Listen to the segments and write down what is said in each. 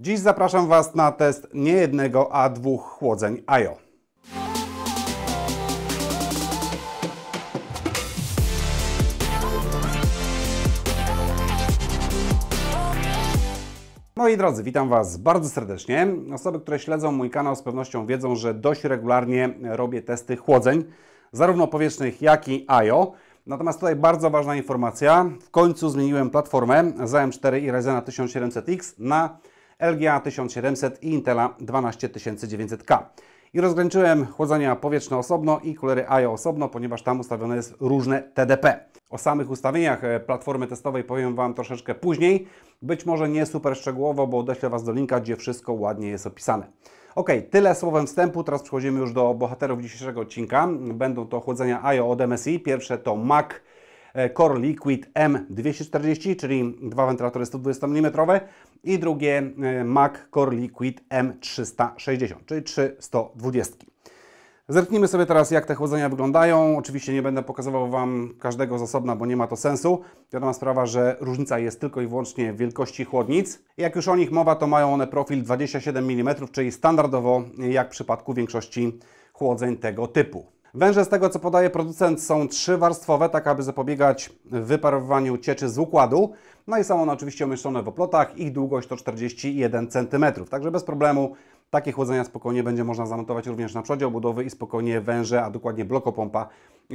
Dziś zapraszam Was na test nie jednego, a dwóch chłodzeń IO. Moi drodzy, witam Was bardzo serdecznie. Osoby, które śledzą mój kanał z pewnością wiedzą, że dość regularnie robię testy chłodzeń, zarówno powietrznych, jak i IO. Natomiast tutaj bardzo ważna informacja. W końcu zmieniłem platformę ZM4 i Ryzena 1700X na LGA 1700 i Intela 12900K. I rozgraniczyłem chłodzenia powietrzne osobno i kulery AIO osobno, ponieważ tam ustawione jest różne TDP. O samych ustawieniach e, platformy testowej powiem Wam troszeczkę później. Być może nie super szczegółowo, bo odeślę Was do linka, gdzie wszystko ładnie jest opisane. Ok, tyle słowem wstępu. Teraz przechodzimy już do bohaterów dzisiejszego odcinka. Będą to chłodzenia IO od MSI. Pierwsze to Mac E, Core Liquid M240, czyli dwa wentylatory 120 mm i drugie e, Mac Core Liquid M360, czyli 320. Zerknijmy sobie teraz, jak te chłodzenia wyglądają. Oczywiście nie będę pokazywał Wam każdego z osobna, bo nie ma to sensu. Wiadoma sprawa, że różnica jest tylko i wyłącznie w wielkości chłodnic. Jak już o nich mowa, to mają one profil 27 mm, czyli standardowo, jak w przypadku większości chłodzeń tego typu. Węże z tego, co podaje producent, są trzywarstwowe, tak aby zapobiegać wyparowywaniu cieczy z układu. No i są one oczywiście umieszczone w oplotach. Ich długość to 41 cm, także bez problemu takie chłodzenia spokojnie będzie można zamontować również na przodzie obudowy i spokojnie węże, a dokładnie blokopompa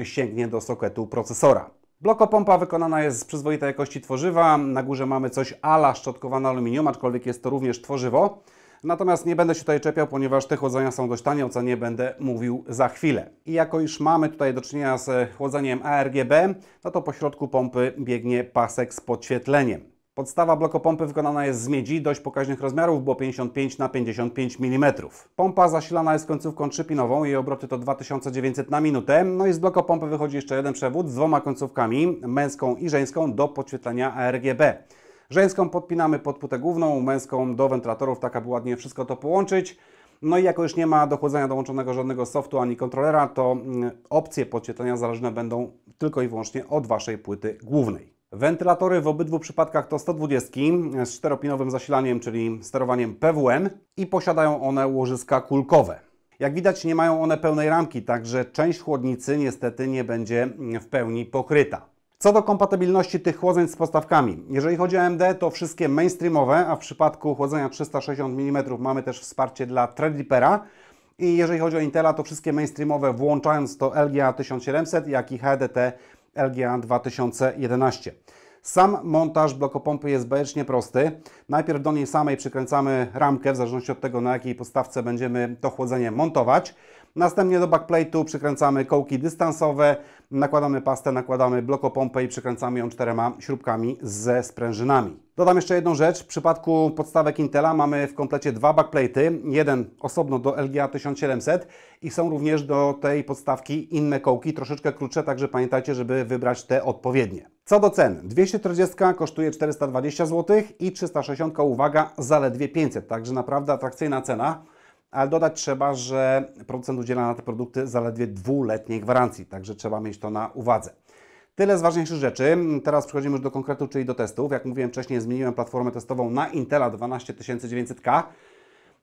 sięgnie do soketu procesora. Blokopompa wykonana jest z przyzwoitej jakości tworzywa. Na górze mamy coś ala szczotkowane aluminium, aczkolwiek jest to również tworzywo. Natomiast nie będę się tutaj czepiał, ponieważ te chłodzenia są dość tanie, o co nie będę mówił za chwilę. I jako już mamy tutaj do czynienia z chłodzeniem ARGB, no to po środku pompy biegnie pasek z podświetleniem. Podstawa blokopompy wykonana jest z miedzi dość pokaźnych rozmiarów, było 55 na 55 mm. Pompa zasilana jest końcówką trzypinową, jej obroty to 2900 na minutę. No i z blokopompy wychodzi jeszcze jeden przewód z dwoma końcówkami, męską i żeńską, do podświetlenia ARGB. Żeńską podpinamy pod płytę główną, męską do wentylatorów, tak aby ładnie wszystko to połączyć. No i jako już nie ma do chłodzenia dołączonego żadnego softu ani kontrolera, to mm, opcje podświetlenia zależne będą tylko i wyłącznie od Waszej płyty głównej. Wentylatory w obydwu przypadkach to 120 mm, z czteropinowym zasilaniem, czyli sterowaniem PWM i posiadają one łożyska kulkowe. Jak widać nie mają one pełnej ramki, także część chłodnicy niestety nie będzie mm, w pełni pokryta. Co do kompatybilności tych chłodzeń z podstawkami, jeżeli chodzi o AMD, to wszystkie mainstreamowe, a w przypadku chłodzenia 360 mm mamy też wsparcie dla Threadrippera. I jeżeli chodzi o Intela, to wszystkie mainstreamowe, włączając to LGA 1700, jak i HDT LGA 2011. Sam montaż blokopompy jest bajecznie prosty. Najpierw do niej samej przykręcamy ramkę, w zależności od tego, na jakiej podstawce będziemy to chłodzenie montować. Następnie do backplate'u przykręcamy kołki dystansowe, nakładamy pastę, nakładamy blokopompę i przykręcamy ją czterema śrubkami ze sprężynami. Dodam jeszcze jedną rzecz. W przypadku podstawek Intela mamy w komplecie dwa backplate'y. Jeden osobno do LGA 1700 i są również do tej podstawki inne kołki, troszeczkę krótsze, także pamiętajcie, żeby wybrać te odpowiednie. Co do cen, 240 kosztuje 420 zł i 360, uwaga, zaledwie 500, także naprawdę atrakcyjna cena ale dodać trzeba, że producent udziela na te produkty zaledwie dwuletniej gwarancji, także trzeba mieć to na uwadze. Tyle z ważniejszych rzeczy. Teraz przechodzimy już do konkretu, czyli do testów. Jak mówiłem wcześniej, zmieniłem platformę testową na Intela 12900K.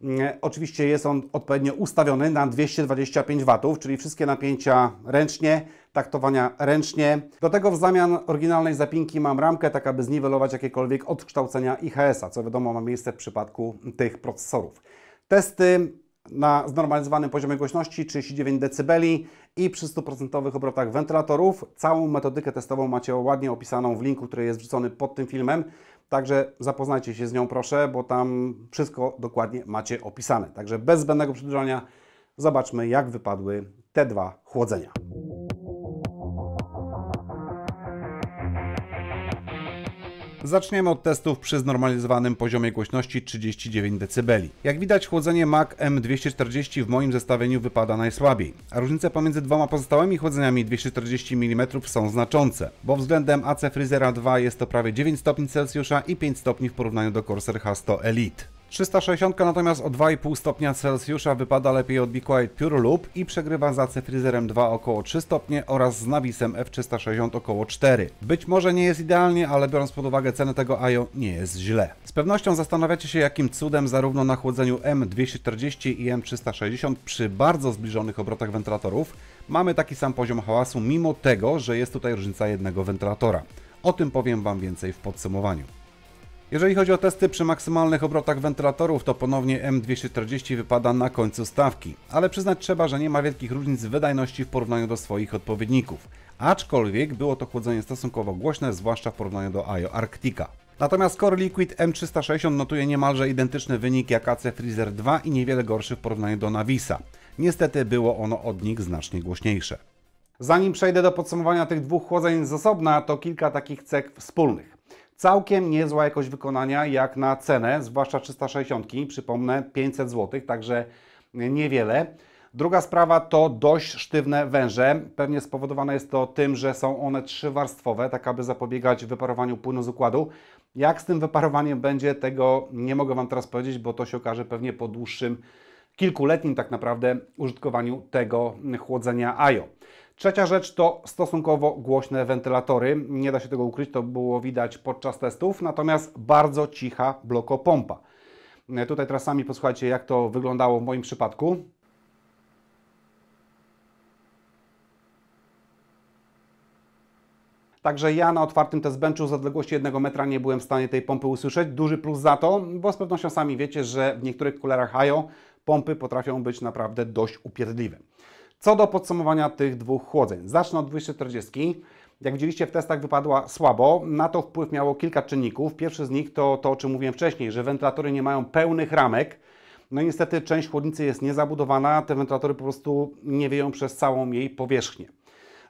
Mm, oczywiście jest on odpowiednio ustawiony na 225 W, czyli wszystkie napięcia ręcznie, taktowania ręcznie. Do tego w zamian oryginalnej zapinki mam ramkę, tak aby zniwelować jakiekolwiek odkształcenia IHS-a, co wiadomo ma miejsce w przypadku tych procesorów. Testy na znormalizowanym poziomie głośności 39 dB i przy 100% obrotach wentylatorów. Całą metodykę testową macie ładnie opisaną w linku, który jest wrzucony pod tym filmem. Także zapoznajcie się z nią proszę, bo tam wszystko dokładnie macie opisane. Także bez zbędnego przedłużania zobaczmy jak wypadły te dwa chłodzenia. Zaczniemy od testów przy znormalizowanym poziomie głośności 39 dB. Jak widać chłodzenie Mac M240 w moim zestawieniu wypada najsłabiej, a różnice pomiędzy dwoma pozostałymi chłodzeniami 240 mm są znaczące, bo względem AC Freezera 2 jest to prawie 9 stopni Celsjusza i 5 stopni w porównaniu do Corsair H100 Elite. 360 natomiast o 2,5 stopnia Celsjusza wypada lepiej od Be Quiet Pure Loop i przegrywa za 2 około 3 stopnie oraz z napisem F360 około 4. Być może nie jest idealnie, ale biorąc pod uwagę cenę tego IO nie jest źle. Z pewnością zastanawiacie się jakim cudem zarówno na chłodzeniu M240 i M360 przy bardzo zbliżonych obrotach wentylatorów mamy taki sam poziom hałasu mimo tego, że jest tutaj różnica jednego wentylatora. O tym powiem Wam więcej w podsumowaniu. Jeżeli chodzi o testy przy maksymalnych obrotach wentylatorów, to ponownie M240 wypada na końcu stawki, ale przyznać trzeba, że nie ma wielkich różnic w wydajności w porównaniu do swoich odpowiedników. Aczkolwiek było to chłodzenie stosunkowo głośne, zwłaszcza w porównaniu do IO Arctica. Natomiast Core Liquid M360 notuje niemalże identyczny wynik jak AC Freezer 2 i niewiele gorszy w porównaniu do Navisa. Niestety było ono od nich znacznie głośniejsze. Zanim przejdę do podsumowania tych dwóch chłodzeń z osobna, to kilka takich cech wspólnych. Całkiem niezła jakość wykonania jak na cenę, zwłaszcza 360, przypomnę 500 zł, także niewiele. Druga sprawa to dość sztywne węże. Pewnie spowodowane jest to tym, że są one trzywarstwowe, tak aby zapobiegać wyparowaniu płynu z układu. Jak z tym wyparowaniem będzie, tego nie mogę Wam teraz powiedzieć, bo to się okaże pewnie po dłuższym, kilkuletnim tak naprawdę użytkowaniu tego chłodzenia AJO. Trzecia rzecz to stosunkowo głośne wentylatory. Nie da się tego ukryć, to było widać podczas testów, natomiast bardzo cicha blokopompa. E, tutaj teraz sami posłuchajcie, jak to wyglądało w moim przypadku. Także ja na otwartym testbenchu z odległości 1 metra nie byłem w stanie tej pompy usłyszeć. Duży plus za to, bo z pewnością sami wiecie, że w niektórych kulerach IO pompy potrafią być naprawdę dość upierdliwe. Co do podsumowania tych dwóch chłodzeń. Zacznę od 240. Jak widzieliście, w testach wypadła słabo. Na to wpływ miało kilka czynników. Pierwszy z nich to to, o czym mówiłem wcześniej, że wentylatory nie mają pełnych ramek. No i niestety część chłodnicy jest niezabudowana, te wentylatory po prostu nie wieją przez całą jej powierzchnię.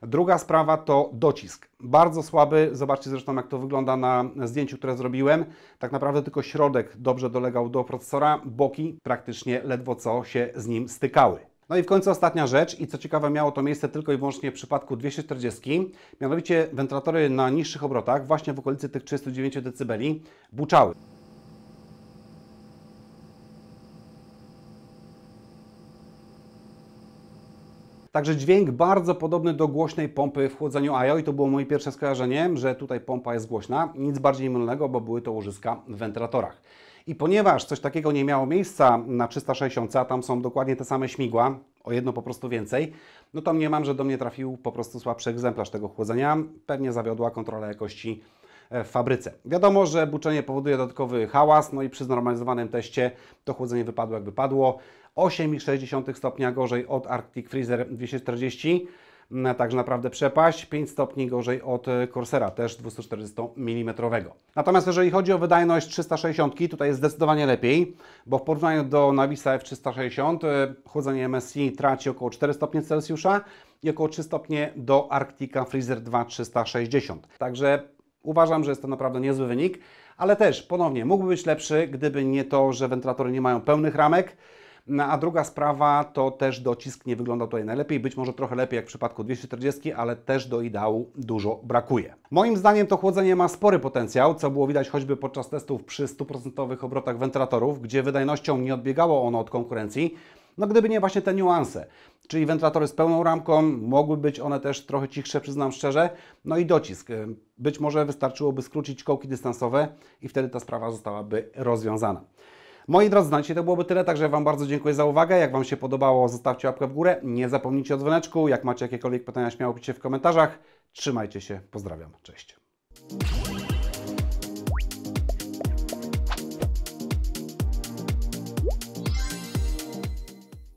Druga sprawa to docisk. Bardzo słaby, zobaczcie zresztą jak to wygląda na zdjęciu, które zrobiłem. Tak naprawdę tylko środek dobrze dolegał do procesora, boki praktycznie ledwo co się z nim stykały. No i w końcu ostatnia rzecz i co ciekawe miało to miejsce tylko i wyłącznie w przypadku 240, mianowicie wentylatory na niższych obrotach właśnie w okolicy tych 39 dB buczały. Także dźwięk bardzo podobny do głośnej pompy w chłodzeniu IO i to było moje pierwsze skojarzenie, że tutaj pompa jest głośna. Nic bardziej mylnego, bo były to łożyska w wentylatorach. I ponieważ coś takiego nie miało miejsca na 360, a tam są dokładnie te same śmigła, o jedno po prostu więcej, no to mniemam, że do mnie trafił po prostu słabszy egzemplarz tego chłodzenia. Pewnie zawiodła kontrola jakości e, w fabryce. Wiadomo, że buczenie powoduje dodatkowy hałas, no i przy znormalizowanym teście to chłodzenie wypadło jak wypadło. 8,6 stopnia gorzej od Arctic Freezer 240 także naprawdę przepaść, 5 stopni gorzej od e, Corsera, też 240 mm. Natomiast jeżeli chodzi o wydajność 360, tutaj jest zdecydowanie lepiej, bo w porównaniu do Navisa F360 chłodzenie MSI traci około 4 stopnie Celsjusza i około 3 stopnie do Arctica Freezer 2 360. Także uważam, że jest to naprawdę niezły wynik, ale też ponownie mógłby być lepszy, gdyby nie to, że wentylatory nie mają pełnych ramek, no, a druga sprawa to też docisk nie wygląda tutaj najlepiej, być może trochę lepiej jak w przypadku 240, ale też do ideału dużo brakuje. Moim zdaniem to chłodzenie ma spory potencjał, co było widać choćby podczas testów przy 100% obrotach wentylatorów, gdzie wydajnością nie odbiegało ono od konkurencji, no gdyby nie właśnie te niuanse. Czyli wentylatory z pełną ramką, mogły być one też trochę cichsze, przyznam szczerze. No i docisk. Być może wystarczyłoby skrócić kołki dystansowe i wtedy ta sprawa zostałaby rozwiązana. Moi drodzy, znacie, to byłoby tyle, także Wam bardzo dziękuję za uwagę. Jak Wam się podobało, zostawcie łapkę w górę. Nie zapomnijcie o dzwoneczku. Jak macie jakiekolwiek pytania, śmiało piszcie w komentarzach. Trzymajcie się, pozdrawiam, cześć.